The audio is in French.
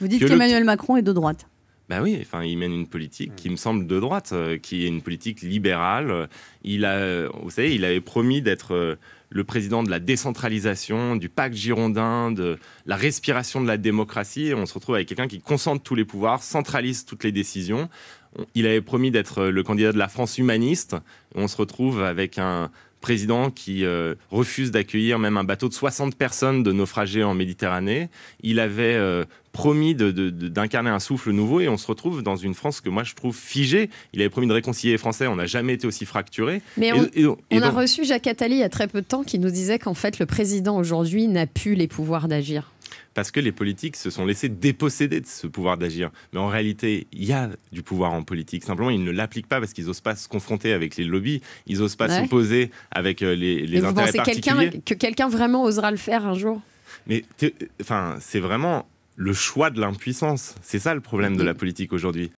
Vous dites qu'Emmanuel Macron est de droite. Ben oui, enfin, il mène une politique qui me semble de droite, euh, qui est une politique libérale. Il a, euh, vous savez, il avait promis d'être euh, le président de la décentralisation, du pacte girondin, de la respiration de la démocratie. on se retrouve avec quelqu'un qui concentre tous les pouvoirs, centralise toutes les décisions il avait promis d'être euh, le candidat de la France humaniste. On se retrouve avec un président qui euh, refuse d'accueillir même un bateau de 60 personnes de naufragés en Méditerranée. Il avait euh, promis d'incarner un souffle nouveau et on se retrouve dans une France que moi je trouve figée. Il avait promis de réconcilier les Français, on n'a jamais été aussi fracturé. Mais on, a reçu Jacques Attali il y a très peu de temps qui nous disait qu'en fait le président aujourd'hui n'a plus les pouvoirs d'agir parce que les politiques se sont laissés déposséder de ce pouvoir d'agir. Mais en réalité, il y a du pouvoir en politique. Simplement, ils ne l'appliquent pas parce qu'ils n'osent pas se confronter avec les lobbies, ils n'osent pas s'opposer avec euh, les, intérêts vous particuliers. que quelqu'un vraiment osera le faire un jour Mais enfin, c'est vraiment le choix de l'impuissance. C'est ça le problème de la politique aujourd'hui.